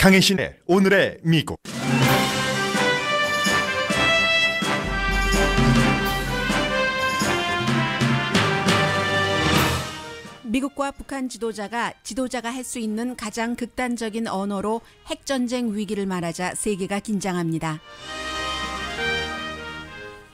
강혜신의 오늘의 미국 미국과 북한 지도자가 지도자가 할 수 있는 가장 극단적인 언어로 핵전쟁 위기를 말하자 세계가 긴장합니다.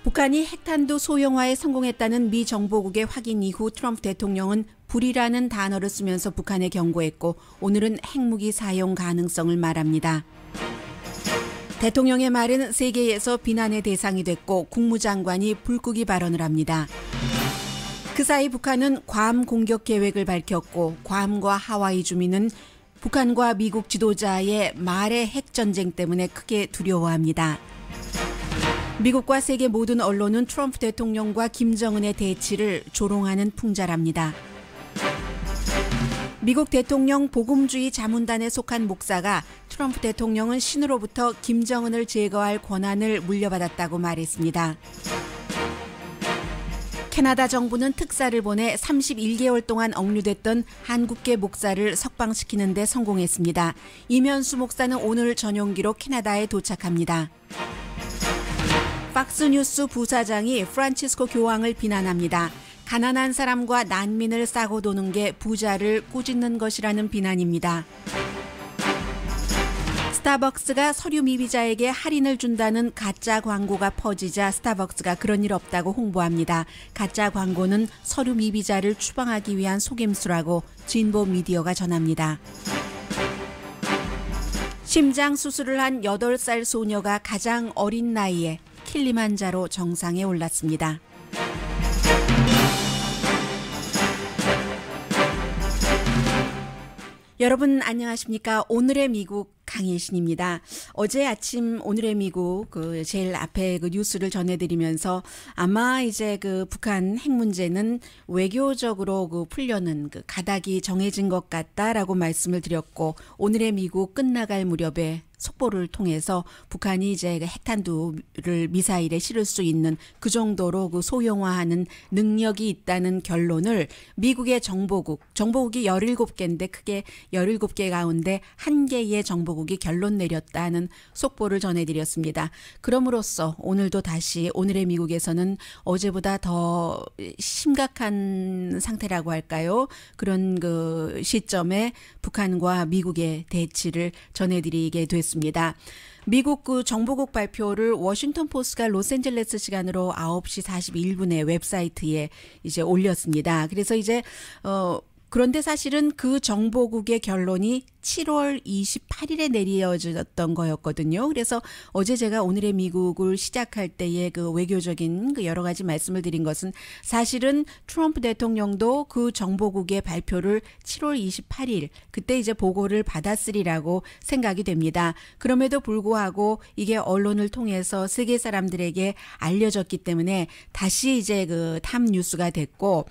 북한이 핵탄두 소형화에 성공했다는 미 정보국의 확인 이후 트럼프 대통령은 불이라는 단어를 쓰면서 북한에 경고했고 오늘은 핵무기 사용 가능성을 말합니다. 대통령의 말은 세계에서 비난의 대상이 됐고 국무장관이 불끄기 발언을 합니다. 그 사이 북한은 괌 공격 계획을 밝혔고 괌과 하와이 주민은 북한과 미국 지도자의 말의 핵전쟁 때문에 크게 두려워합니다. 미국과 세계 모든 언론은 트럼프 대통령과 김정은의 대치를 조롱하는 풍자랍니다. 미국 대통령 복음주의 자문단에 속한 목사가 트럼프 대통령은 신으로부터 김정은을 제거할 권한을 물려받았다고 말했습니다. 캐나다 정부는 특사를 보내 31개월 동안 억류됐던 한국계 목사를 석방시키는 데 성공했습니다. 이면수 목사는 오늘 전용기로 캐나다에 도착합니다. 박스뉴스 부사장이 프란치스코 교황을 비난합니다. 가난한 사람과 난민을 싸고 도는 게 부자를 꾸짖는 것이라는 비난입니다. 스타벅스가 서류 미비자에게 할인을 준다는 가짜 광고가 퍼지자 스타벅스가 그런 일 없다고 홍보합니다. 가짜 광고는 서류 미비자를 추방하기 위한 속임수라고 진보 미디어가 전합니다. 심장 수술을 한 8살 소녀가 가장 어린 나이에 킬리만자로 정상에 올랐습니다. 여러분 안녕하십니까? 오늘의 미국 강예신입니다. 어제 아침 오늘의 미국 그 제일 앞에 그 뉴스를 전해드리면서 아마 이제 그 북한 핵 문제는 외교적으로 그 풀려는 그 가닥이 정해진 것 같다라고 말씀을 드렸고 오늘의 미국 끝나갈 무렵에 속보를 통해서 북한이 이제 그 핵탄두를 미사일에 실을 수 있는 그 정도로 그 소형화하는 능력이 있다는 결론을 미국의 정보국, 정보국이 17개인데 크게 17개 가운데 한 개의 정보국이 결론 내렸다는 속보를 전해드렸습니다. 그럼으로써 오늘도 다시 오늘의 미국에서는 어제보다 더 심각한 상태라고 할까요? 그런 그 시점에 북한과 미국의 대치를 전해드리게 됐습니다. 발표했습니다. 미국 그 정보국 발표를 워싱턴 포스가 로스앤젤레스 시간으로 9시 41분에 웹사이트에 이제 올렸습니다. 그래서 이제 어 그런데 사실은 그 정보국의 결론이 7월 28일에 내려졌던 거였거든요. 그래서 어제 제가 오늘의 미국을 시작할 때의 그 외교적인 그 여러 가지 말씀을 드린 것은 사실은 트럼프 대통령도 그 정보국의 발표를 7월 28일 그때 이제 보고를 받았으리라고 생각이 됩니다. 그럼에도 불구하고 이게 언론을 통해서 세계 사람들에게 알려졌기 때문에 다시 이제 그탑 뉴스가 됐고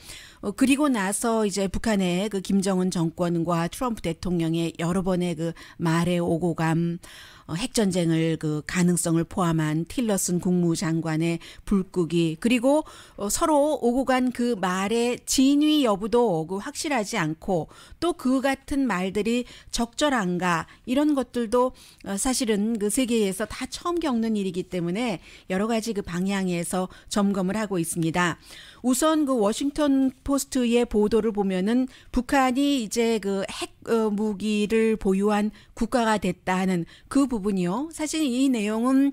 어, 그리고 나서 이제 북한의 그 김정은 정권과 트럼프 대통령의 여러 번의 그 말의 오고감 어, 핵전쟁을 그 가능성을 포함한 틸러슨 국무장관의 불끄기 그리고 어, 서로 오고 간 그 말의 진위 여부도 그 확실하지 않고 또 그 같은 말들이 적절한가 이런 것들도 어, 사실은 그 세계에서 다 처음 겪는 일이기 때문에 여러 가지 그 방향에서 점검을 하고 있습니다. 우선 그 워싱턴 포스트의 보도를 보면은 북한이 이제 그 핵 무기를 보유한 국가가 됐다는 그 부분이요. 사실 이 내용은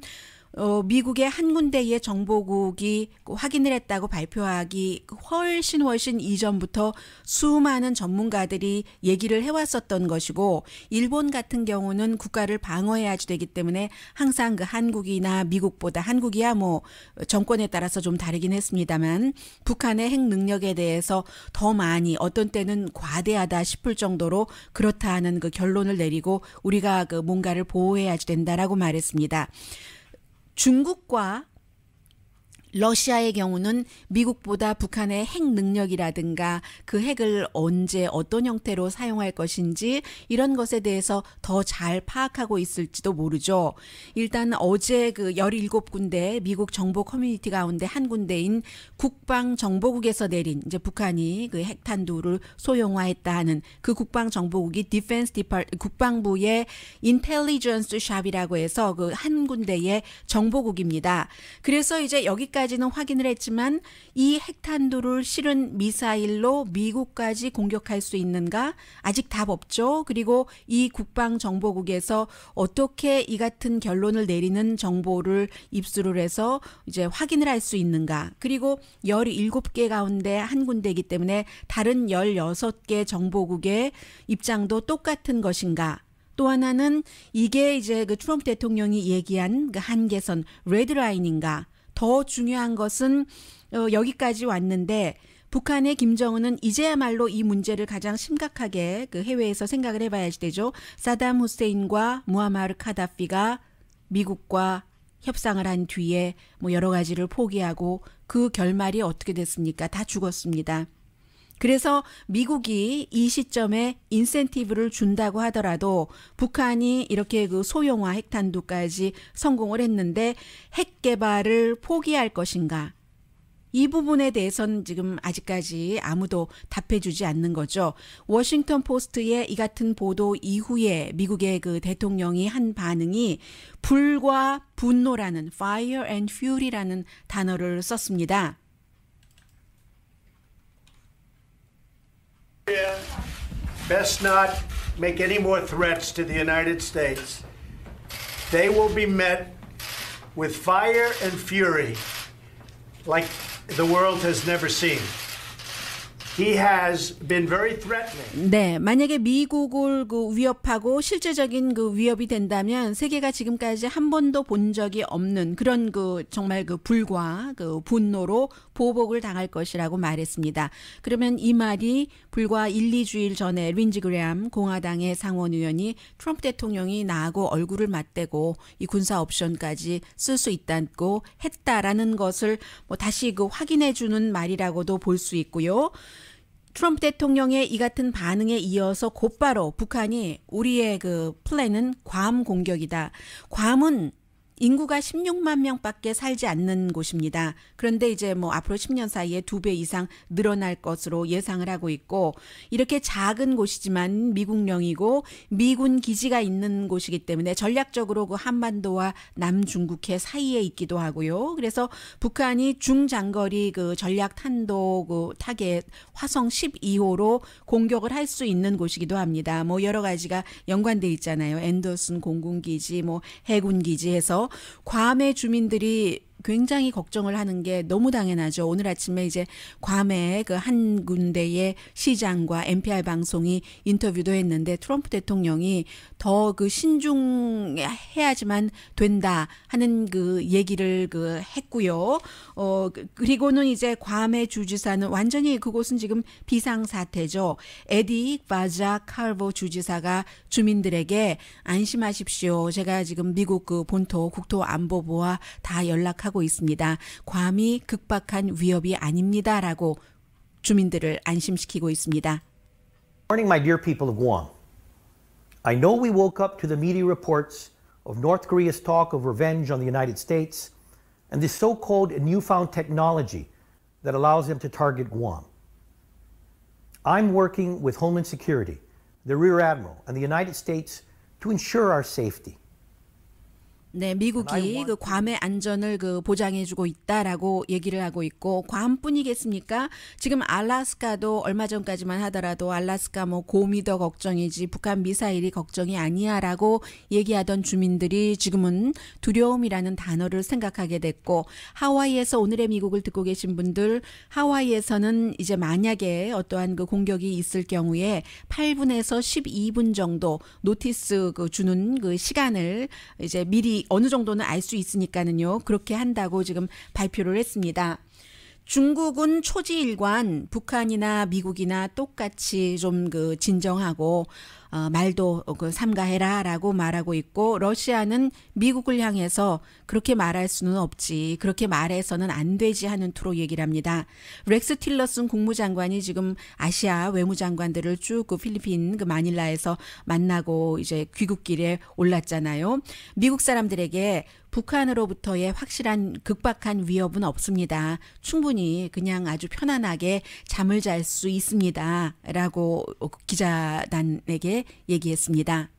어, 미국의 한 군데의 정보국이 확인을 했다고 발표하기 훨씬 훨씬 이전부터 수많은 전문가들이 얘기를 해왔었던 것이고 일본 같은 경우는 국가를 방어해야지 되기 때문에 항상 그 한국이나 미국보다 한국이야 뭐 정권에 따라서 좀 다르긴 했습니다만 북한의 핵 능력에 대해서 더 많이 어떤 때는 과대하다 싶을 정도로 그렇다는 그 결론을 내리고 우리가 그 뭔가를 보호해야지 된다라고 말했습니다. 중국과 러시아의 경우는 미국보다 북한의 핵 능력이라든가 그 핵을 언제 어떤 형태로 사용할 것인지 이런 것에 대해서 더 잘 파악하고 있을지도 모르죠. 일단 어제 그 17군데 미국 정보 커뮤니티 가운데 한 군데인 국방정보국에서 내린 이제 북한이 그 핵탄두를 소형화했다는 그 국방정보국이 디펜스 디팔 국방부의 인텔리전스 샵이라고 해서 그 한 군데의 정보국입니다. 그래서 이제 여기까지 지금까지는 확인을 했지만 이 핵탄두를 실은 미사일로 미국까지 공격할 수 있는가 아직 답 없죠. 그리고 이 국방정보국에서 어떻게 이 같은 결론을 내리는 정보를 입수를 해서 이제 확인을 할 수 있는가. 그리고 17개 가운데 한 군데이기 때문에 다른 16개 정보국의 입장도 똑같은 것인가. 또 하나는 이게 이제 그 트럼프 대통령이 얘기한 그 한계선 레드라인인가 더 중요한 것은 어, 여기까지 왔는데 북한의 김정은은 이제야말로 이 문제를 가장 심각하게 그 해외에서 생각을 해봐야지 되죠. 사담 후세인과 무하마르 카다피가 미국과 협상을 한 뒤에 뭐 여러 가지를 포기하고 그 결말이 어떻게 됐습니까? 다 죽었습니다. 그래서 미국이 이 시점에 인센티브를 준다고 하더라도 북한이 이렇게 그 소형화 핵탄두까지 성공을 했는데 핵 개발을 포기할 것인가? 이 부분에 대해서는 지금 아직까지 아무도 답해주지 않는 거죠. 워싱턴 포스트의 이 같은 보도 이후에 미국의 그 대통령이 한 반응이 불과 분노라는 fire and fury라는 단어를 썼습니다. Yeah. Best not make any more threats to the United States. They will be met with fire and fury like the world has never seen. He has been very threatening. 네, 만약에 미국을 그 위협하고 실제적인 그 위협이 된다면 세계가 지금까지 한 번도 본 적이 없는 그런 그 정말 그 불과 그 분노로 보복을 당할 것이라고 말했습니다. 그러면 이 말이 불과 1, 2주일 전에 린지 그레암 공화당의 상원 의원이 트럼프 대통령이 나하고 얼굴을 맞대고 이 군사 옵션까지 쓸 수 있다고 했다라는 것을 뭐 다시 그 확인해 주는 말이라고도 볼 수 있고요. 트럼프 대통령의 이 같은 반응에 이어서 곧바로 북한이 우리의 그 플랜은 괌 공격이다. 괌은 인구가 16만 명밖에 살지 않는 곳입니다. 그런데 이제 뭐 앞으로 10년 사이에 두 배 이상 늘어날 것으로 예상을 하고 있고 이렇게 작은 곳이지만 미국령이고 미군 기지가 있는 곳이기 때문에 전략적으로 그 한반도와 남중국해 사이에 있기도 하고요. 그래서 북한이 중장거리 그 전략 탄도 그 타겟 화성 12호로 공격을 할 수 있는 곳이기도 합니다. 뭐 여러 가지가 연관돼 있잖아요. 앤더슨 공군기지 뭐 해군기지에서 괌의 주민들이 굉장히 걱정을 하는 게 너무 당연하죠. 오늘 아침에 이제 괌의 그한 군데의 시장과 NPR 방송이 인터뷰도 했는데 트럼프 대통령이 더 그 신중해야지만 된다 하는 그 얘기를 그 했고요. 어 그, 그리고는 이제 괌의 주지사는 완전히 그곳은 지금 비상 사태죠. 에디 바자 칼보 주지사가 주민들에게 안심하십시오. 제가 지금 미국 그 본토 국토 안보부와 다 연락하고 하고 있습니다. 괌이 극박한 위협이 아닙니다라고 주민들을 안심시키고 있습니다. Morning, my dear people of Guam. I know we woke up to the media reports of North Korea's talk of revenge on the United States and this so called newfound technology that allows them to target Guam. I'm working with Homeland Security, the Rear Admiral, and the United States to ensure our safety. 네, 미국이 그 괌의 안전을 그 보장해주고 있다라고 얘기를 하고 있고 괌뿐이겠습니까? 지금 알라스카도 얼마 전까지만 하더라도 알라스카 뭐 곰이 더 걱정이지 북한 미사일이 걱정이 아니야라고 얘기하던 주민들이 지금은 두려움이라는 단어를 생각하게 됐고 하와이에서 오늘의 미국을 듣고 계신 분들 하와이에서는 이제 만약에 어떠한 그 공격이 있을 경우에 8분에서 12분 정도 노티스 그 주는 그 시간을 이제 미리 어느 정도는 알 수 있으니까는요. 그렇게 한다고 지금 발표를 했습니다. 중국은 초지일관 북한이나 미국이나 똑같이 좀 그 진정하고 어, 말도 그 삼가해라라고 말하고 있고 러시아는 미국을 향해서 그렇게 말할 수는 없지 그렇게 말해서는 안 되지 하는 투로 얘기를 합니다. 렉스 틸러슨 국무장관이 지금 아시아 외무장관들을 쭉그 필리핀 그 마닐라에서 만나고 이제 귀국길에 올랐잖아요. 미국 사람들에게 북한으로부터의 확실한 극박한 위협은 없습니다. 충분히 그냥 아주 편안하게 잠을 잘 수 있습니다. 라고 기자단에게 대해 얘기했습니다.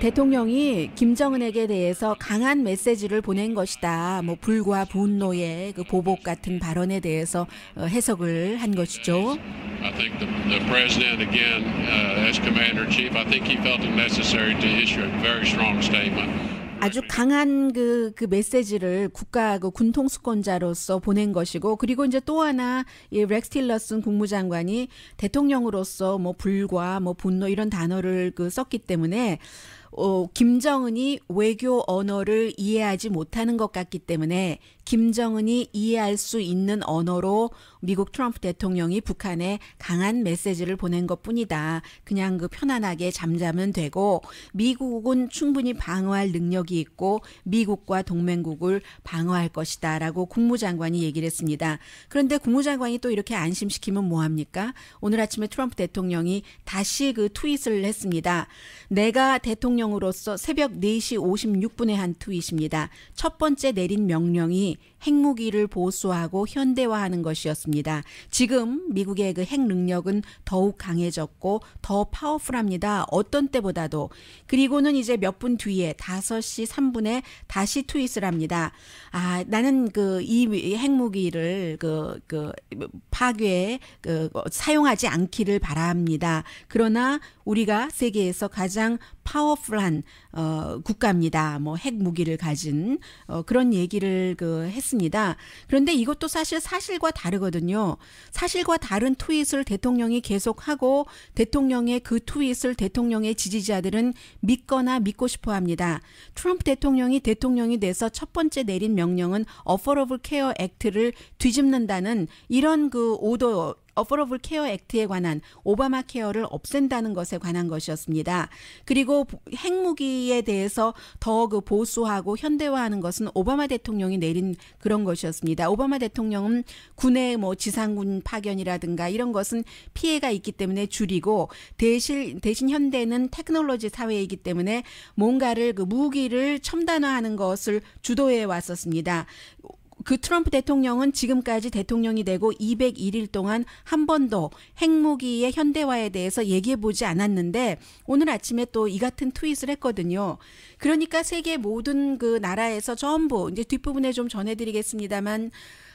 대통령이 김정은에게 대해서 강한 메시지를 보낸 것이다. 뭐 불과 분노의 그 보복 같은 발언에 대해서 해석을 한 것이죠. I think the, the president, again, uh, as commander in chief, I think he felt it necessary to issue a very strong statement. 아주 강한 그, 그 메시지를 국가 그 군통 수권자로서 보낸 것이고 그리고 이제 또 하나 이 렉스 틸러슨 국무장관이 대통령으로서 뭐 불과 뭐 분노 이런 단어를 그 썼기 때문에 어, 김정은이 외교 언어를 이해하지 못하는 것 같기 때문에 김정은이 이해할 수 있는 언어로 미국 트럼프 대통령이 북한에 강한 메시지를 보낸 것 뿐이다. 그냥 그 편안하게 잠자면 되고 미국은 충분히 방어할 능력이 있고 미국과 동맹국을 방어할 것이다. 라고 국무장관이 얘기를 했습니다. 그런데 국무장관이 또 이렇게 안심시키면 뭐합니까? 오늘 아침에 트럼프 대통령이 다시 그 트윗을 했습니다. 내가 대통령 명령으로서 새벽 4시 56분에 한 트윗입니다. 첫 번째 내린 명령이 핵무기를 보수하고 현대화하는 것이었습니다. 지금 미국의 그 핵 능력은 더욱 강해졌고 더 파워풀합니다. 어떤 때보다도. 그리고는 이제 몇 분 뒤에 5시 3분에 다시 트윗을 합니다. 아, 나는 그 이 핵무기를 그, 그 파괴 그 사용하지 않기를 바랍니다. 그러나 우리가 세계에서 가장 파워풀한 어, 국가입니다. 뭐 핵무기를 가진 어, 그런 얘기를 그 했. 했습니다. 그런데 이것도 사실 사실과 다르거든요. 사실과 다른 트윗을 대통령이 계속하고 대통령의 그 트윗을 대통령의 지지자들은 믿거나 믿고 싶어 합니다. 트럼프 대통령이 대통령이 돼서 첫 번째 내린 명령은 o f f r 어 Care a c t 를 뒤집는다는 이런 그 오더 어포러블 케어 액트에 관한 오바마 케어를 없앤다는 것에 관한 것이었습니다. 그리고 핵무기에 대해서 더그 보수하고 현대화하는 것은 오바마 대통령이 내린 그런 것이었습니다. 오바마 대통령은 군의 뭐 지상군 파견이라든가 이런 것은 피해가 있기 때문에 줄이고 대신 대신 현대는 테크놀로지 사회이기 때문에 뭔가를 그 무기를 첨단화하는 것을 주도해 왔었습니다. 그 트럼프 대통령은 지금까지 대통령이 되고 201일 동안 한 번도 핵무기의 현대화에 대해서 얘기해 보지 않았는데 오늘 아침에 또 이 같은 트윗을 했거든요. 그러니까 세계 모든 그 나라에서 전부 이제 뒷부분에 좀 전해드리겠습니다만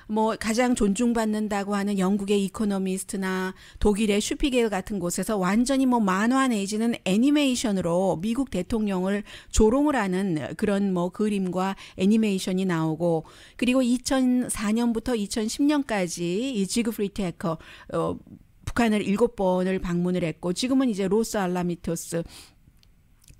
뭐 가장 존중받는다고 하는 영국의 이코노미스트나 독일의 슈피겔 같은 곳에서 완전히 뭐 만화 내지는 애니메이션으로 미국 대통령을 조롱을 하는 그런 뭐 그림과 애니메이션이 나오고 그리고 2004년부터 2010년까지 이 지그프리트 해커 어 북한을 일곱 번을 방문을 했고 지금은 이제 로스 알라미토스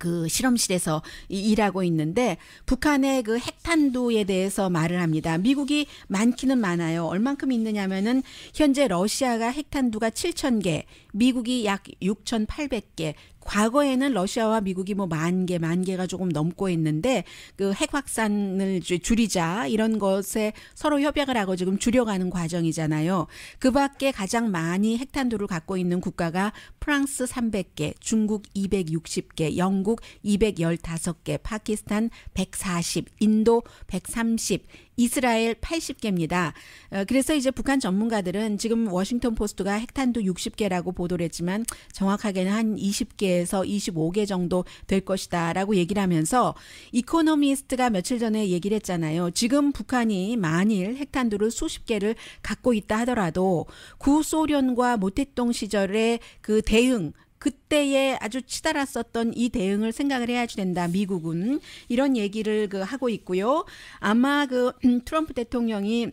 그 실험실에서 일하고 있는데 북한의 그 핵탄두에 대해서 말을 합니다. 미국이 많기는 많아요. 얼만큼 있느냐면은 현재 러시아가 핵탄두가 7,000개, 미국이 약 6,800개, 과거에는 러시아와 미국이 뭐 만 개, 만 개가 조금 넘고 있는데 그 핵 확산을 줄이자 이런 것에 서로 협약을 하고 지금 줄여가는 과정이잖아요. 그 밖에 가장 많이 핵탄두를 갖고 있는 국가가 프랑스 300개, 중국 260개, 영국 215개, 파키스탄 140, 인도 130, 이스라엘 80개입니다. 어, 그래서 이제 북한 전문가들은 지금 워싱턴 포스트가 핵탄두 60개라고 보도를 했지만 정확하게는 한 20개에서 25개 정도 될 것이다라고 얘기를 하면서 이코노미스트가 며칠 전에 얘기를 했잖아요. 지금 북한이 만일 핵탄두를 수십 개를 갖고 있다 하더라도 구소련과 모택동 시절의 그 대응 그때에 아주 치달았었던 이 대응을 생각을 해야 지 된다. 미국은 이런 얘기를 그 하고 있고요. 아마 그 음, 트럼프 대통령이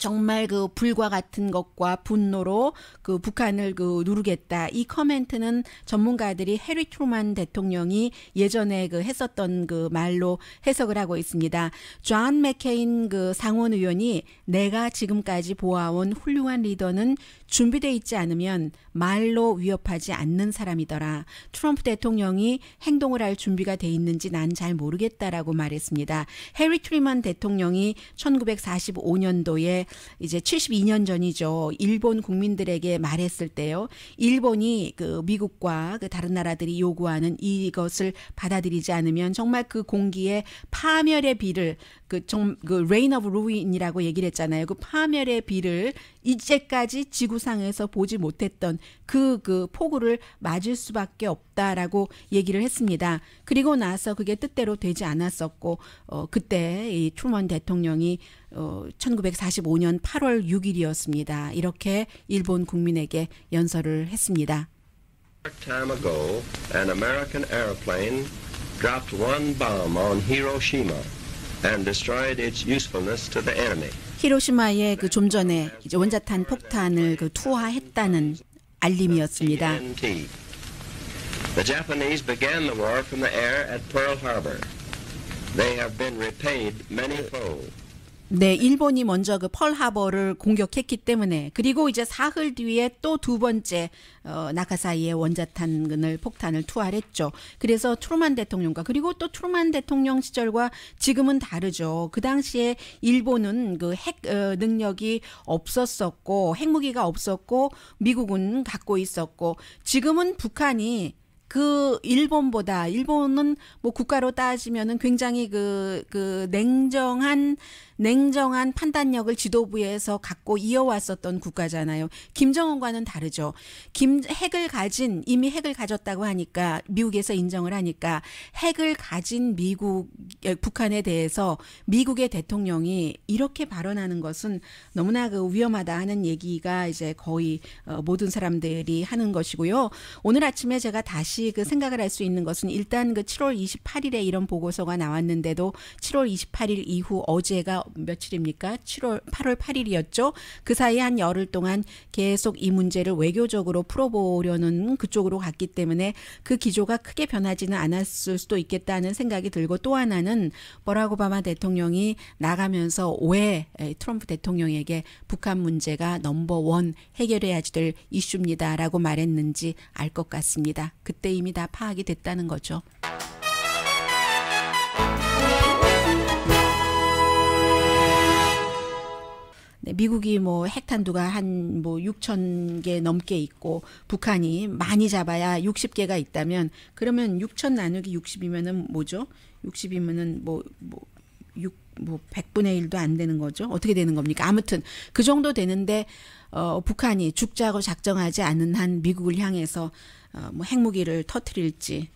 정말 그 불과 같은 것과 분노로 그 북한을 그 누르겠다. 이 커멘트는 전문가들이 해리 트루만 대통령이 예전에 그 했었던 그 말로 해석을 하고 있습니다. 존 맥케인 그 상원 의원이 내가 지금까지 보아온 훌륭한 리더는 준비되어 있지 않으면 말로 위협하지 않는 사람이더라. 트럼프 대통령이 행동을 할 준비가 돼 있는지 난 잘 모르겠다라고 말했습니다. 해리 트루만 대통령이 1945년도에 이제 72년 전이죠. 일본 국민들에게 말했을 때요. 일본이 그 미국과 그 다른 나라들이 요구하는 이것을 받아들이지 않으면 정말 그 공기에 파멸의 비를 그 좀그 레인 오브 루인이라고 얘기를 했잖아요. 그 파멸의 비를 이제까지 지구상에서 보지 못했던 그그 그 폭우를 맞을 수밖에 없 있다라고 얘기를 했습니다. 그리고 나서 그게 뜻대로 되지 않았었고 어 그때 이 트루먼 대통령이 어 1945년 8월 6일이었습니다. 이렇게 일본 국민에게 연설을 했습니다. Time ago, an American airplane dropped one bomb on Hiroshima and destroyed its usefulness to the enemy. 히로시마에 그 좀 전에 원자탄 폭탄을 그 투하했다는 알림이었습니다. The Japanese began the war from the air at Pearl Harbor. They have been repaid manyfold. 네, 일본이 먼저 그 펄하버를 공격했기 때문에 그리고 이제 사흘 뒤에 또 두 번째 어, 나카사이에 원자탄을 폭탄을 투하했죠. 그래서 트루만 대통령과 그리고 또 트루만 대통령 시절과 지금은 다르죠. 그 당시에 일본은 그핵 어, 능력이 없었었고 핵무기가 없었고 미국은 갖고 있었고 지금은 북한이 그 일본보다 일본은 뭐 국가로 따지면은 굉장히 그, 그 냉정한 냉정한 판단력을 지도부에서 갖고 이어왔었던 국가잖아요. 김정은과는 다르죠. 김 핵을 가진 이미 핵을 가졌다고 하니까 미국에서 인정을 하니까 핵을 가진 미국 북한에 대해서 미국의 대통령이 이렇게 발언하는 것은 너무나 그 위험하다 하는 얘기가 이제 거의 어, 모든 사람들이 하는 것이고요. 오늘 아침에 제가 다시 그 생각을 할 수 있는 것은 일단 그 7월 28일에 이런 보고서가 나왔는데도 7월 28일 이후 어제가 며칠입니까? 7월 8월 8일이었죠. 그 사이 한 열흘 동안 계속 이 문제를 외교적으로 풀어보려는 그쪽으로 갔기 때문에 그 기조가 크게 변하지는 않았을 수도 있겠다는 생각이 들고 또 하나는 버락 오바마 대통령이 나가면서 왜 트럼프 대통령에게 북한 문제가 넘버 원 해결해야지 될 이슈입니다라고 말했는지 알 것 같습니다. 그때 이미 다 파악이 됐다는 거죠. 네, 미국이 뭐 핵탄두가 한 뭐 6천 개 넘게 있고 북한이 많이 잡아야 60개가 있다면 그러면 6천 나누기 60이면은 뭐죠? 60이면은 뭐뭐 뭐 6, 뭐 100분의 뭐 1도 안 되는 거죠? 어떻게 되는 겁니까? 아무튼 그 정도 되는데 어 북한이 죽자고 작정하지 않은 한 미국을 향해서 어뭐 핵무기를 터트릴지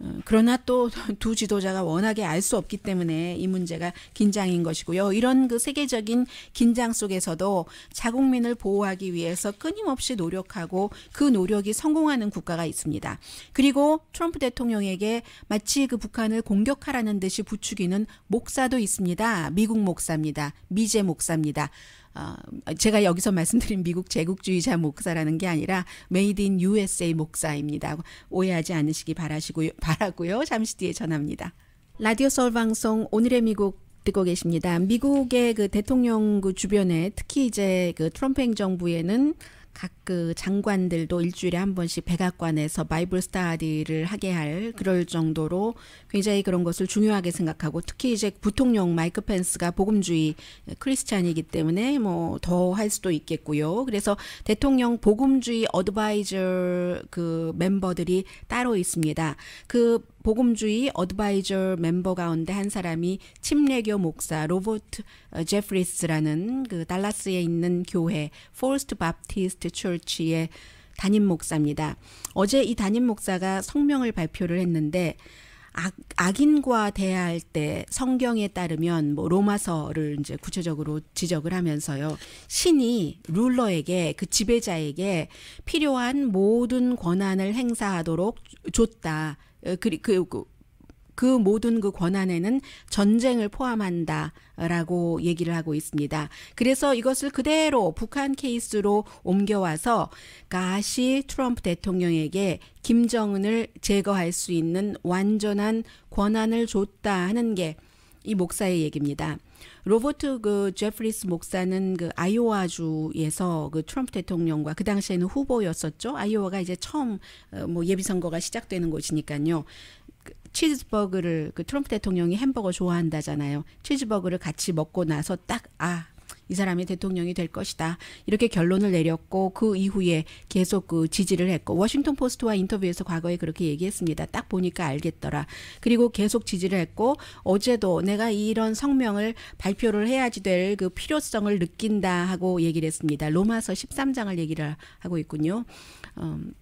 어, 그러나 또 두 지도자가 워낙에 알 수 없기 때문에 이 문제가 긴장인 것이고요. 이런 그 세계적인 긴장 속에서도 자국민을 보호하기 위해서 끊임없이 노력하고 그 노력이 성공하는 국가가 있습니다. 그리고 트럼프 대통령에게 마치 그 북한을 공격하라는 듯이 부추기는 목사도 있습니다. 미국 목사입니다. 미제 목사입니다. 어, 제가 여기서 말씀드린 미국 제국주의자 목사라는 게 아니라 메이드 인 USA 목사입니다. 오해하지 않으시기 바라시고요, 바라고요. 잠시 뒤에 전합니다. 라디오 서울 방송 오늘의 미국 듣고 계십니다. 미국의 그 대통령구 그 주변에 특히 이제 그 트럼프 행정부에는 각그 장관들도 일주일에 한 번씩 백악관에서 바이블 스타디를 하게 할 그럴 정도로 굉장히 그런 것을 중요하게 생각하고 특히 이제 부통령 마이크 펜스가 복음주의 크리스찬이기 때문에 뭐 더 할 수도 있겠고요. 그래서 대통령 복음주의 어드바이저 그 멤버들이 따로 있습니다. 그 복음주의 어드바이저 멤버 가운데 한 사람이 침례교 목사 로버트 어, 제프리스라는 그 달라스에 있는 교회 포스트 바티스트 출치의 담임 목사입니다. 어제 이 담임 목사가 성명을 발표를 했는데 악, 악인과 대화할 때 성경에 따르면 뭐 로마서를 이제 구체적으로 지적을 하면서요. 신이 룰러에게 그 지배자에게 필요한 모든 권한을 행사하도록 줬다. 그, 그, 그, 그 모든 그 권한에는 전쟁을 포함한다라고 얘기를 하고 있습니다. 그래서 이것을 그대로 북한 케이스로 옮겨와서 가시 트럼프 대통령에게 김정은을 제거할 수 있는 완전한 권한을 줬다 하는 게 이 목사의 얘기입니다. 로버트 그 제프리스 목사는 그 아이오와주에서 그 트럼프 대통령과 그 당시에는 후보였었죠. 아이오와가 이제 처음 어, 뭐 예비 선거가 시작되는 곳이니까요. 그 치즈버거를 그 트럼프 대통령이 햄버거 좋아한다잖아요. 치즈버거를 같이 먹고 나서 딱 아, 이 사람이 대통령이 될 것이다. 이렇게 결론을 내렸고 그 이후에 계속 그 지지를 했고 워싱턴 포스트와 인터뷰에서 과거에 그렇게 얘기했습니다. 딱 보니까 알겠더라. 그리고 계속 지지를 했고 어제도 내가 이런 성명을 발표를 해야지 될 그 필요성을 느낀다 하고 얘기를 했습니다. 로마서 13장을 얘기를 하고 있군요. 음,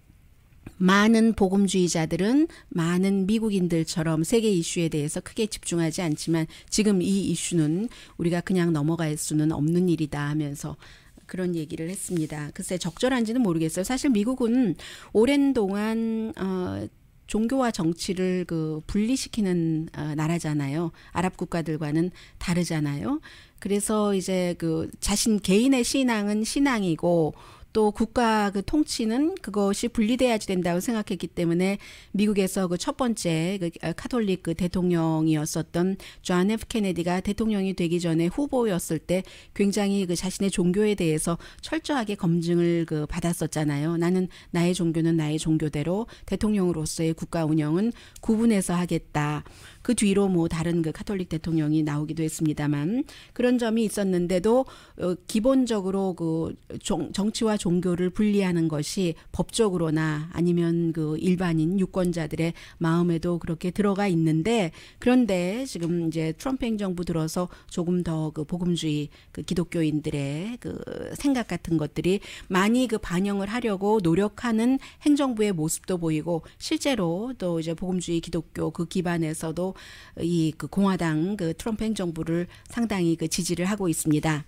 많은 복음주의자들은 많은 미국인들처럼 세계 이슈에 대해서 크게 집중하지 않지만 지금 이 이슈는 우리가 그냥 넘어갈 수는 없는 일이다 하면서 그런 얘기를 했습니다. 글쎄 적절한지는 모르겠어요. 사실 미국은 오랜 동안 어 종교와 정치를 그 분리시키는 어, 나라잖아요. 아랍 국가들과는 다르잖아요. 그래서 이제 그 자신 개인의 신앙은 신앙이고 또 국가 그 통치는 그것이 분리돼야지 된다고 생각했기 때문에 미국에서 그 첫 번째 그 아, 카톨릭 그 대통령이었었던 존 F 케네디가 대통령이 되기 전에 후보였을 때 굉장히 그 자신의 종교에 대해서 철저하게 검증을 그 받았었잖아요. 나는 나의 종교는 나의 종교대로 대통령으로서의 국가 운영은 구분해서 하겠다. 그 뒤로 뭐 다른 그 카톨릭 대통령이 나오기도 했습니다만 그런 점이 있었는데도 어, 기본적으로 그 정치와 종교를 분리하는 것이 법적으로나 아니면 그 일반인 유권자들의 마음에도 그렇게 들어가 있는데 그런데 지금 이제 트럼프 행정부 들어서 조금 더그 복음주의 그 기독교인들의 그 생각 같은 것들이 많이 그 반영을 하려고 노력하는 행정부의 모습도 보이고 실제로 또 이제 복음주의 기독교 그 기반에서도 이그 공화당 그 트럼프 행정부를 상당히 그 지지를 하고 있습니다.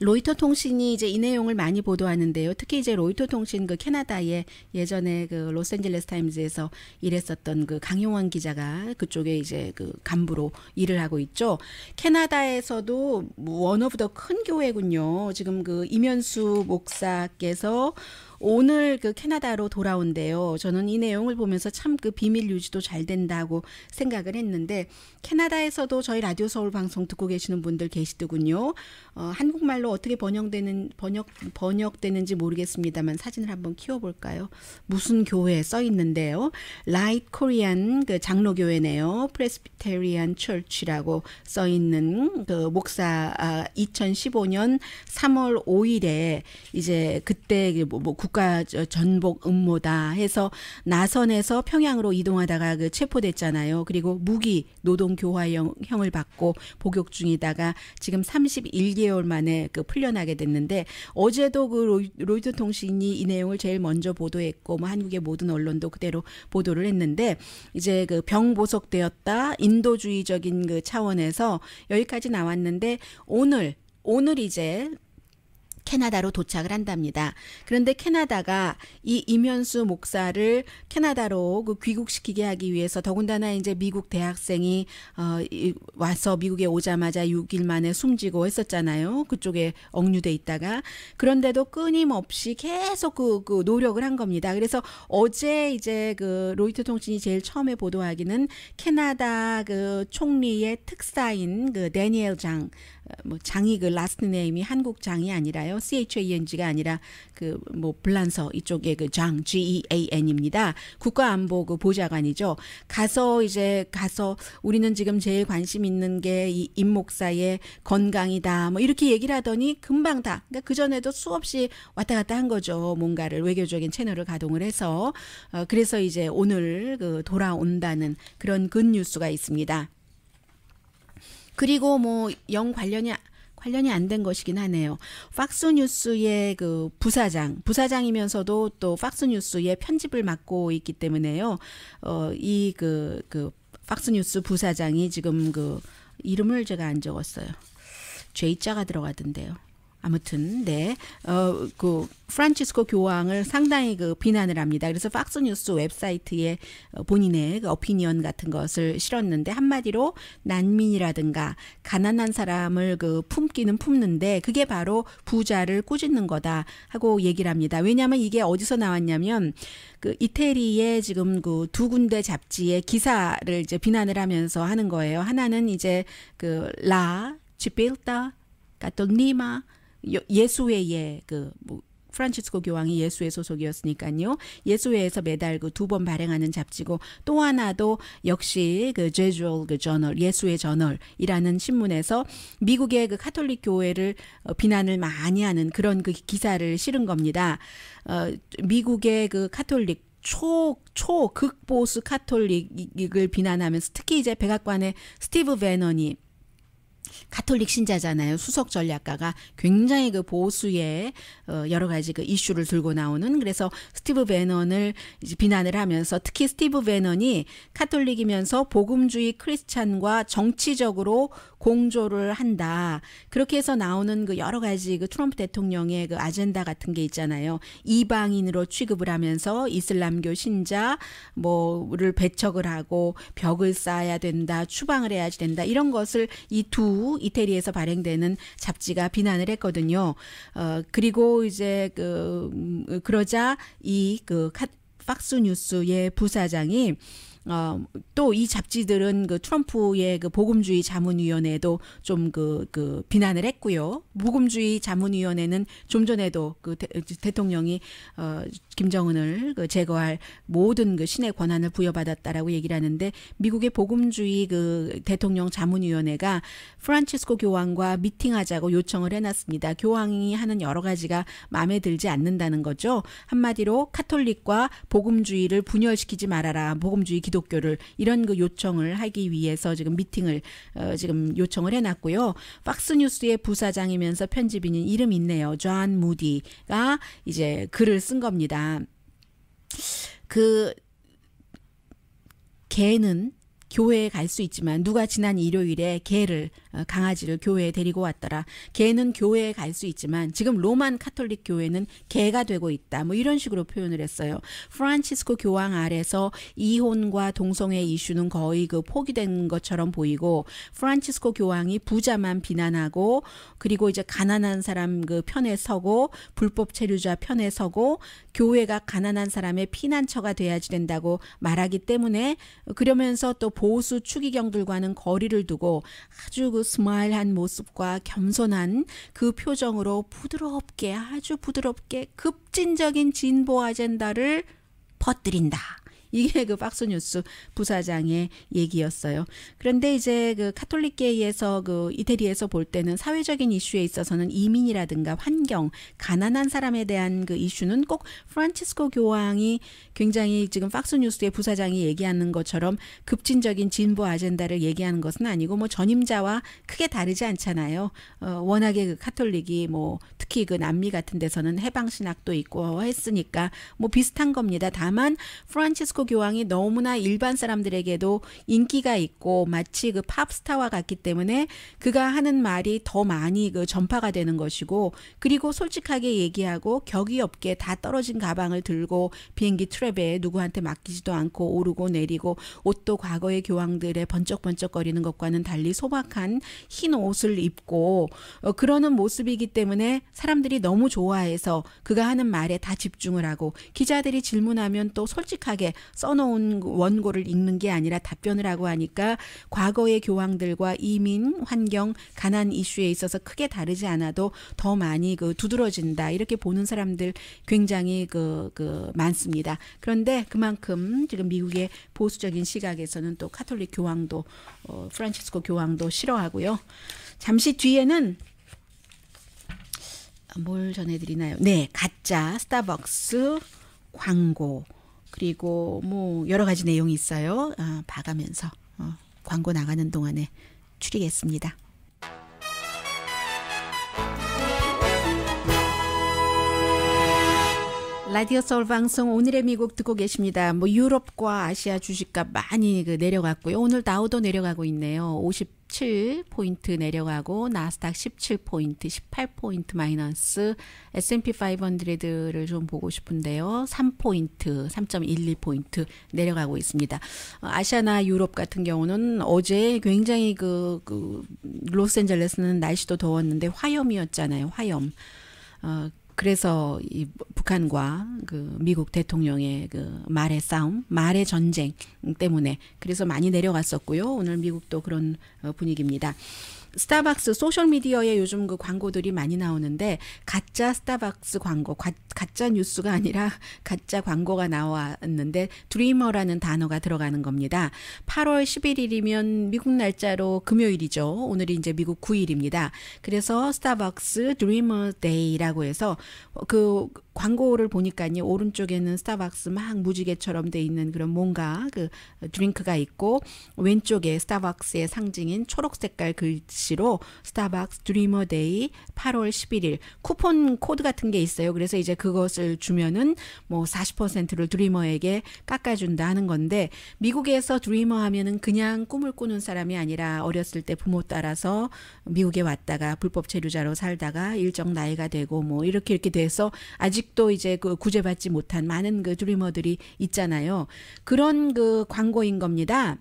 로이터 통신이 이제 이 내용을 많이 보도하는데요. 특히 이제 로이터 통신 그 캐나다의 예전에 그 로스앤젤레스 타임즈에서 일했었던 그 강용환 기자가 그쪽에 이제 그 간부로 일을 하고 있죠. 캐나다에서도 원 오브 더 큰 교회군요. 지금 그 이면수 목사께서 오늘 그 캐나다로 돌아온대요. 저는 이 내용을 보면서 참 그 비밀 유지도 잘 된다고 생각을 했는데 캐나다에서도 저희 라디오 서울 방송 듣고 계시는 분들 계시더군요. 어, 한국말로 어떻게 번역되는 번역 번역되는지 모르겠습니다만 사진을 한번 키워볼까요? 무슨 교회 에써 있는데요. 라이트 코리안 그 장로교회네요. 프레스피테리안 철치라고 써 있는 그 목사 아, 2015년 3월 5일에 이제 그때 그 뭐, 뭐 국가 전복 음모다 해서 나선에서 평양으로 이동하다가 그 체포됐잖아요. 그리고 무기 노동 교화형을 받고 복역 중이다가 지금 31개월 만에 그 풀려나게 됐는데 어제도 그 로이드 통신이 이 내용을 제일 먼저 보도했고 뭐 한국의 모든 언론도 그대로 보도를 했는데 이제 그 병보석되었다 인도주의적인 그 차원에서 여기까지 나왔는데 오늘 오늘 이제 캐나다로 도착을 한답니다. 그런데 캐나다가 이 이면수 목사를 캐나다로 그 귀국시키게 하기 위해서 더군다나 이제 미국 대학생이 어 와서 미국에 오자마자 6일 만에 숨지고 했었잖아요. 그쪽에 억류돼 있다가 그런데도 끊임없이 계속 그, 그 노력을 한 겁니다. 그래서 어제 이제 그 로이터 통신이 제일 처음에 보도하기는 캐나다 그 총리의 특사인 그 데니엘 장뭐 장이 그 라스트 네임이 한국 장이 아니라요. CHANG가 e 아니라 그뭐 블란서 이쪽에 그장 GEAN입니다. 국가안보 그 보좌관이죠. 가서 이제 가서 우리는 지금 제일 관심 있는 게 이 임목사의 건강이다. 뭐 이렇게 얘기를 하더니 금방 다. 그러니까 그 전에도 수없이 왔다 갔다 한 거죠. 뭔가를 외교적인 채널을 가동을 해서 어 그래서 이제 오늘 그 돌아온다는 그런 근 뉴스가 있습니다. 그리고 뭐 영 관련이 관련이 안 된 것이긴 하네요. 팍스뉴스의 그 부사장, 부사장이면서도 또 팍스뉴스의 편집을 맡고 있기 때문에요. 어, 이 그, 그, 팍스뉴스 부사장이 지금 그, 이름을 제가 안 적었어요. 죄자가 들어가던데요. 아무튼 네어 그 프란치스코 교황을 상당히 그 비난을 합니다. 그래서 팍스 뉴스 웹사이트에 어, 본인의 그 어피니언 같은 것을 실었는데 한마디로 난민이라든가 가난한 사람을 그 품기는 품는데 그게 바로 부자를 꾸짖는 거다 하고 얘기를 합니다. 왜냐하면 이게 어디서 나왔냐면 그 이태리의 지금 그 두 군데 잡지의 기사를 이제 비난을 하면서 하는 거예요. 하나는 이제 그라 지필다 가톨니마 예수회의 그뭐 프란치스코 교황이 예수의 소속이었으니까요. 예수회에서 매달 그 두 번 발행하는 잡지고 또 하나도 역시 그 제주얼 그 저널 예수회 저널이라는 신문에서 미국의 그 카톨릭 교회를 어, 비난을 많이 하는 그런 그 기사를 실은 겁니다. 어 미국의 그 카톨릭 초, 초, 극보수 카톨릭을 비난하면서 특히 이제 백악관의 스티브 베넌이 가톨릭 신자잖아요. 수석 전략가가 굉장히 그 보수의 어, 여러 가지 그 이슈를 들고 나오는 그래서 스티브 베넌을 비난을 하면서 특히 스티브 베넌이 가톨릭이면서 복음주의 크리스찬과 정치적으로 공조를 한다. 그렇게 해서 나오는 그 여러 가지 그 트럼프 대통령의 그 아젠다 같은 게 있잖아요. 이방인으로 취급을 하면서 이슬람교 신자 뭐를 배척을 하고 벽을 쌓아야 된다. 추방을 해야지 된다. 이런 것을 이두 이태리에서 발행되는 잡지가 비난을 했거든요. 어 그리고 이제 그 음, 그러자 이그 팍스 뉴스의 부사장이 어또 이 잡지들은 그 트럼프의 그 보금주의 자문위원회도 좀그그 그 비난을 했고요. 보금주의 자문위원회는 좀 전에도 그 대, 통령이어 김정은을 그 제거할 모든 그 신의 권한을 부여받았다라고 얘기를 하는데 미국의 보금주의 그 대통령 자문위원회가 프란치스코 교황과 미팅하자고 요청을 해놨습니다. 교황이 하는 여러 가지가 마음에 들지 않는다는 거죠. 한마디로 카톨릭과 보금주의를 분열시키지 말아라. 보금주의기 기독교를 이런 그 요청을 하기 위해서 지금 미팅을 어, 지금 요청을 해놨고요. 팍스뉴스의 부사장이면서 편집인인 이름 있네요. 존 무디가 이제 글을 쓴 겁니다. 그 개는 교회에 갈 수 있지만 누가 지난 일요일에 개를 어, 강아지를 교회에 데리고 왔더라. 개는 교회에 갈 수 있지만 지금 로만 카톨릭 교회는 개가 되고 있다. 뭐 이런 식으로 표현을 했어요. 프란치스코 교황 아래서 이혼과 동성애 이슈는 거의 그 포기된 것처럼 보이고 프란치스코 교황이 부자만 비난하고 그리고 이제 가난한 사람 그 편에 서고 불법 체류자 편에 서고 교회가 가난한 사람의 피난처가 돼야지 된다고 말하기 때문에 그러면서 또 보수 추기경들과는 거리를 두고 아주 그그 스마일한 모습과 겸손한 그 표정으로 부드럽게 아주 부드럽게 급진적인 진보 아젠다를 퍼뜨린다. 이게 그 박스뉴스 부사장의 얘기였어요. 그런데 이제 그 카톨릭계에서 그 이태리에서 볼 때는 사회적인 이슈에 있어서는 이민이라든가 환경, 가난한 사람에 대한 그 이슈는 꼭 프란치스코 교황이 굉장히 지금 박스뉴스의 부사장이 얘기하는 것처럼 급진적인 진보 아젠다를 얘기하는 것은 아니고 뭐 전임자와 크게 다르지 않잖아요. 어, 워낙에 그 카톨릭이 뭐 특히 그 남미 같은 데서는 해방 신학도 있고 했으니까 뭐 비슷한 겁니다. 다만 프란치스코 프란치스코 교황이 너무나 일반 사람들에게도 인기가 있고 마치 그 팝스타와 같기 때문에 그가 하는 말이 더 많이 그 전파가 되는 것이고 그리고 솔직하게 얘기하고 격이 없게 다 떨어진 가방을 들고 비행기 트랩에 누구한테 맡기지도 않고 오르고 내리고 옷도 과거의 교황들의 번쩍번쩍거리는 것과는 달리 소박한 흰 옷을 입고 어, 그러는 모습이기 때문에 사람들이 너무 좋아해서 그가 하는 말에 다 집중을 하고 기자들이 질문하면 또 솔직하게 써놓은 원고를 읽는 게 아니라 답변을 하고 하니까 과거의 교황들과 이민, 환경, 가난 이슈에 있어서 크게 다르지 않아도 더 많이 그 두드러진다. 이렇게 보는 사람들 굉장히 그, 그 많습니다. 그런데 그만큼 지금 미국의 보수적인 시각에서는 또 카톨릭 교황도, 어, 프란치스코 교황도 싫어하고요. 잠시 뒤에는 아, 뭘 전해드리나요? 네, 가짜 스타벅스 광고. 그리고 뭐 여러 가지 내용이 있어요. 아, 봐가면서 어, 광고 나가는 동안에 추리겠습니다. 라디오 서울 방송 오늘의 미국 듣고 계십니다. 뭐 유럽과 아시아 주식값 많이 그 내려갔고요. 오늘 다우도 내려가고 있네요. 50 17포인트 내려가고 나스닥 17포인트, 18포인트 마이너스 S&P 500를 좀 보고 싶은데요. 3포인트, 3.12포인트 내려가고 있습니다. 아시아나 유럽 같은 경우는 어제 굉장히 그, 그 로스앤젤레스는 날씨도 더웠는데 화염이었잖아요. 화염. 어, 그래서 이 북한과 그 미국 대통령의 그 말의 싸움, 말의 전쟁 때문에 그래서 많이 내려갔었고요. 오늘 미국도 그런 어, 분위기입니다. 스타벅스 소셜 미디어에 요즘 그 광고들이 많이 나오는데 가짜 스타벅스 광고, 가, 가짜 뉴스가 아니라 가짜 광고가 나왔는데 드리머라는 단어가 들어가는 겁니다. 8월 11일이면 미국 날짜로 금요일이죠. 오늘이 이제 미국 9일입니다. 그래서 스타벅스 드리머 데이라고 해서 그 광고를 보니까요 오른쪽에는 스타벅스 막 무지개처럼 돼 있는 그런 뭔가 그 드링크가 있고 왼쪽에 스타벅스의 상징인 초록 색깔 글씨로 스타벅스 드리머데이 8월 11일 쿠폰 코드 같은 게 있어요. 그래서 이제 그것을 주면은 뭐 40%를 드리머에게 깎아준다는 하 건데 미국에서 드리머 하면은 그냥 꿈을 꾸는 사람이 아니라 어렸을 때 부모 따라서 미국에 왔다가 불법 체류자로 살다가 일정 나이가 되고 뭐 이렇게 이렇게 돼서 아직 아직도 이제 그 구제받지 못한 많은 그 드리머들이 있잖아요. 그런 그 광고인 겁니다.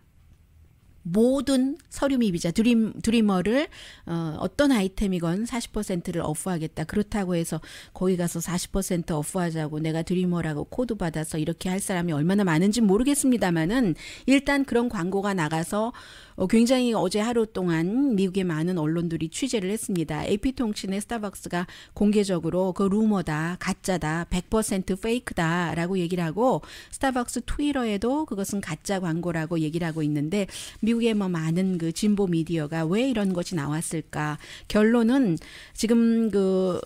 모든 서류 미비자 드림 드리머를 어, 어떤 아이템이건 40%를 오프하겠다 그렇다고 해서 거기 가서 40%오프하자고 내가 드리머라고 코드 받아서 이렇게 할 사람이 얼마나 많은지 모르겠습니다만은 일단 그런 광고가 나가서 어, 굉장히 어제 하루 동안 미국의 많은 언론들이 취재를 했습니다. AP통신의 스타벅스가 공개적으로 그 루머다, 가짜다, 100% 페이크다라고 얘기를 하고 스타벅스 트위터에도 그것은 가짜 광고라고 얘기를 하고 있는데 미국의 뭐 많은 그 진보 미디어가 왜 이런 것이 나왔을까? 결론은 지금 그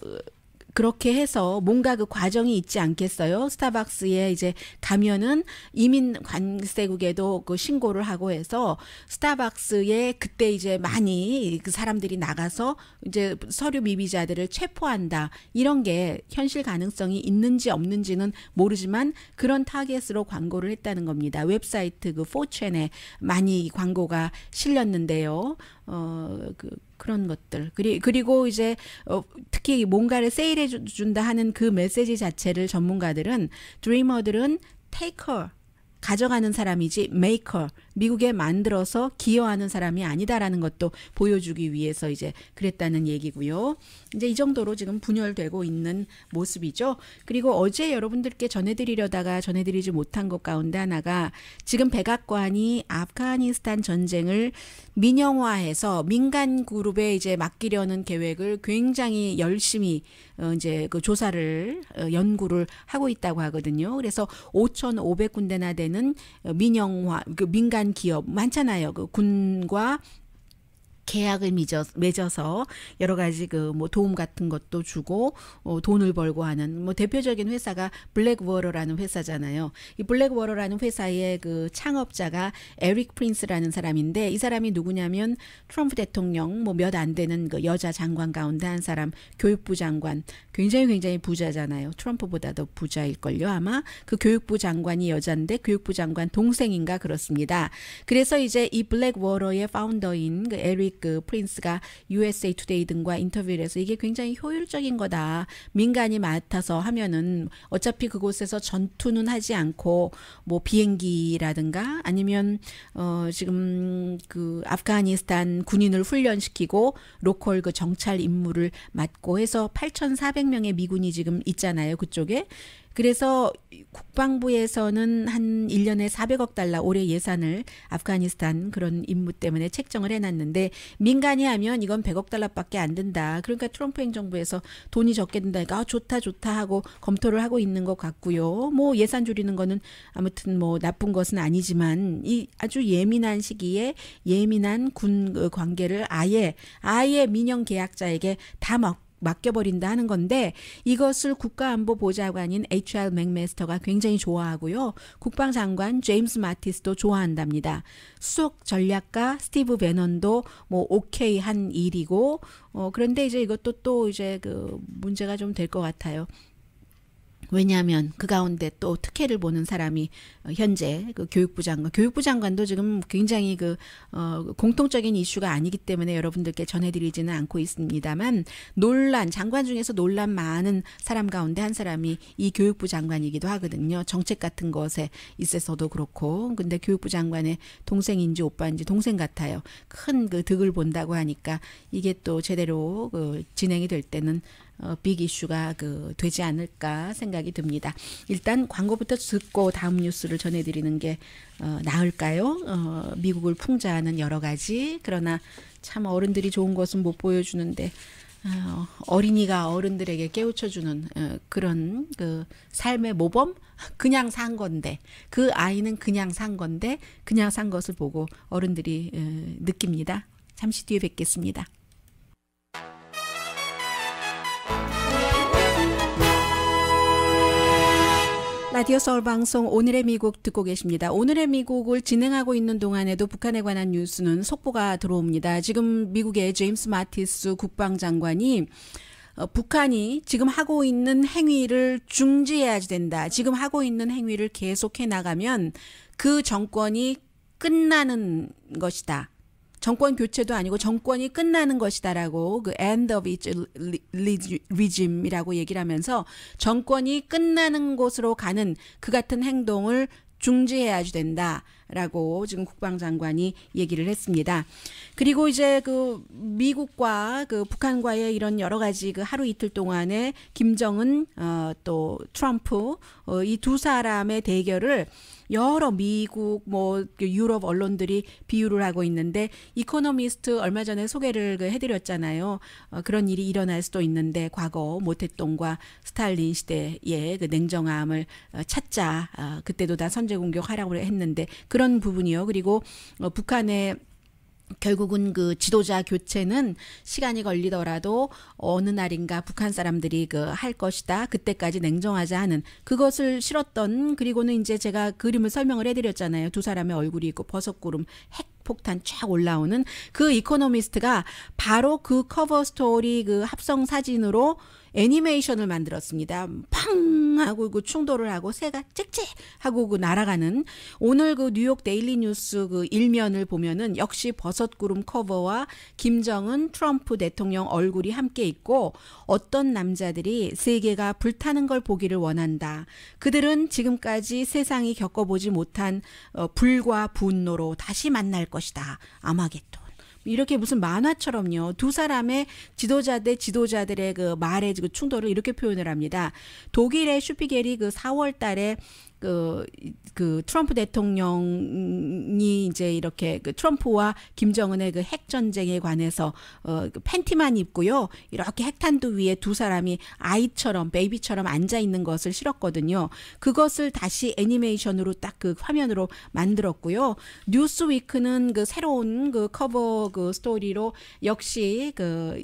그렇게 해서 뭔가 그 과정이 있지 않겠어요? 스타벅스에 이제 가면은 이민 관세국에도 그 신고를 하고 해서 스타벅스에 그때 이제 많이 그 사람들이 나가서 이제 서류 미비자들을 체포한다. 이런 게 현실 가능성이 있는지 없는지는 모르지만 그런 타겟으로 광고를 했다는 겁니다. 웹사이트 그4 c 에 많이 광고가 실렸는데요. 어그 그런 것들 그리 그리고 이제 어, 특히 뭔가를 세일해 주, 준다 하는 그 메시지 자체를 전문가들은 드리머들은 테이커 가져가는 사람이지 메이커 미국에 만들어서 기여하는 사람이 아니다라는 것도 보여주기 위해서 이제 그랬다는 얘기고요. 이제 이 정도로 지금 분열되고 있는 모습이죠. 그리고 어제 여러분들께 전해드리려다가 전해드리지 못한 것 가운데 하나가 지금 백악관이 아프가니스탄 전쟁을 민영화해서 민간 그룹에 이제 맡기려는 계획을 굉장히 열심히 어, 이제 그 조사를 어, 연구를 하고 있다고 하거든요. 그래서 5,500군데나 되는 어, 민영화 그 민간 기업 많잖아요. 그 군과 계약을 맺어, 서 여러 가지 그 뭐 도움 같은 것도 주고 어, 돈을 벌고 하는 뭐 대표적인 회사가 블랙워러라는 회사잖아요. 이 블랙워러라는 회사의 그 창업자가 에릭 프린스라는 사람인데 이 사람이 누구냐면 트럼프 대통령 뭐 몇 안 되는 그 여자 장관 가운데 한 사람 교육부 장관 굉장히 굉장히 부자잖아요. 트럼프보다도 부자일걸요 아마 그 교육부 장관이 여자인데 교육부 장관 동생인가 그렇습니다. 그래서 이제 이 블랙워러의 파운더인 그 에릭 그 프린스가 USA 투데이 등과 인터뷰를 해서 이게 굉장히 효율적인 거다. 민간이 맡아서 하면은 어차피 그곳에서 전투는 하지 않고 뭐 비행기라든가 아니면 어 지금 그 아프가니스탄 군인을 훈련시키고 로컬 그 정찰 임무를 맡고 해서 8,400명의 미군이 지금 있잖아요. 그쪽에 그래서 국방부에서는 한 1년에 400억 달러 올해 예산을 아프가니스탄 그런 임무 때문에 책정을 해놨는데 민간이 하면 이건 100억 달러밖에 안된다 그러니까 트럼프 행정부에서 돈이 적게 든다니까 아, 좋다 좋다 하고 검토를 하고 있는 것 같고요. 뭐 예산 줄이는 거는 아무튼 뭐 나쁜 것은 아니지만 이 아주 예민한 시기에 예민한 군 그 관계를 아예 아예 민영 계약자에게 다 먹. 맡겨버린다 하는 건데 이것을 국가안보보좌관인 H.R. 맥메스터가 굉장히 좋아하고요. 국방장관 제임스 마티스도 좋아한답니다. 수석 전략가 스티브 베넌도 뭐 오케이 한 일이고 어 그런데 이제 이것도 또 이제 그 문제가 좀 될 것 같아요. 왜냐하면 그 가운데 또 특혜를 보는 사람이 어, 현재 그 교육부 장관, 교육부 장관도 지금 굉장히 그, 어, 공통적인 이슈가 아니기 때문에 여러분들께 전해드리지는 않고 있습니다만 논란, 장관 중에서 논란 많은 사람 가운데 한 사람이 이 교육부 장관이기도 하거든요. 정책 같은 것에 있어서도 그렇고. 근데 교육부 장관의 동생인지 오빠인지 동생 같아요. 큰 그 득을 본다고 하니까 이게 또 제대로 그 진행이 될 때는 어, 빅 이슈가 그 되지 않을까 생각이 듭니다. 일단 광고부터 듣고 다음 뉴스를 전해드리는 게 어, 나을까요? 어, 미국을 풍자하는 여러 가지 그러나 참 어른들이 좋은 것은 못 보여주는데 어, 어린이가 어른들에게 깨우쳐주는 어, 그런 그 삶의 모범 그냥 산 건데 그 아이는 그냥 산 건데 그냥 산 것을 보고 어른들이 어, 느낍니다. 잠시 뒤에 뵙겠습니다. 라디오 서울 방송 오늘의 미국 듣고 계십니다. 오늘의 미국을 진행하고 있는 동안에도 북한에 관한 뉴스는 속보가 들어옵니다. 지금 미국의 제임스 마티스 국방장관이 어, 북한이 지금 하고 있는 행위를 중지해야지 된다. 지금 하고 있는 행위를 계속해 나가면 그 정권이 끝나는 것이다. 정권 교체도 아니고 정권이 끝나는 것이다라고 그 end of its regime이라고 얘기를 하면서 정권이 끝나는 곳으로 가는 그 같은 행동을 중지해야지 된다라고 지금 국방장관이 얘기를 했습니다. 그리고 이제 그 미국과 그 북한과의 이런 여러 가지 그 하루 이틀 동안에 김정은 어또 트럼프 어, 이두 사람의 대결을 여러 미국 뭐 유럽 언론들이 비유를 하고 있는데 이코노미스트 얼마 전에 소개를 그 해드렸잖아요. 어, 그런 일이 일어날 수도 있는데 과거 모태똥과 스탈린 시대의 그 냉정함을 어, 찾자. 어, 그때도 다 선제 공격하라고 했는데 그런 부분이요. 그리고 어, 북한의 결국은 그 지도자 교체는 시간이 걸리더라도 어느 날인가 북한 사람들이 그 할 것이다. 그때까지 냉정하자 하는 그것을 실었던 그리고는 이제 제가 그림을 설명을 해드렸잖아요. 두 사람의 얼굴이 있고 버섯구름 핵 폭탄 쫙 올라오는 그 이코노미스트가 바로 그 커버 스토리 그 합성 사진으로 애니메이션을 만들었습니다. 팡 하고 그 충돌을 하고 새가 찍찍 하고 그 날아가는 오늘 그 뉴욕 데일리 뉴스 그 일면을 보면은 역시 버섯 구름 커버와 김정은 트럼프 대통령 얼굴이 함께 있고 어떤 남자들이 세계가 불타는 걸 보기를 원한다. 그들은 지금까지 세상이 겪어보지 못한 어, 불과 분노로 다시 만날 것이다. 아마겟돈. 이렇게 무슨 만화처럼요. 두 사람의 지도자 대 지도자들의 그 말의 그 충돌을 이렇게 표현을 합니다. 독일의 슈피겔이 그 4월 달에 그, 그 트럼프 대통령이 이제 이렇게 그 트럼프와 김정은의 그핵 전쟁에 관해서 어, 그 팬티만 입고요. 이렇게 핵탄두 위에 두 사람이 아이처럼 베이비처럼 앉아 있는 것을 실었거든요. 그것을 다시 애니메이션으로 딱 그 화면으로 만들었고요. 뉴스위크는 그 새로운 그 커버 그 스토리로 역시 그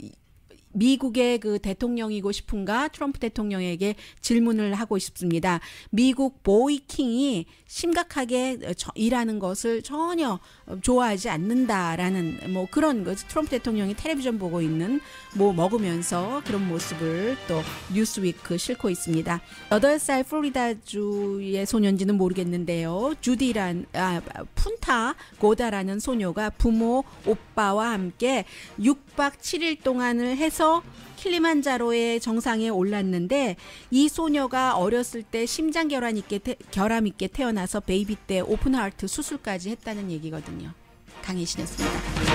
미국의 그 대통령이고 싶은가 트럼프 대통령에게 질문을 하고 싶습니다. 미국 보이킹이 심각하게 일하는 것을 전혀 좋아하지 않는다라는 뭐 그런 것 트럼프 대통령이 텔레비전 보고 있는 뭐 먹으면서 그런 모습을 또 뉴스위크 실고 있습니다. 8살 플로리다주의 소년지는 모르겠는데요. 주디란 아 푼타 고다라는 소녀가 부모 오빠와 함께 6박 7일 동안을 해서 킬리만자로의 정상에 올랐는데 이 소녀가 어렸을 때 심장 결함 있게 태, 결함 있게 태어나서 베이비 때 오픈 하트 수술까지 했다는 얘기거든요. 강혜신이었습니다.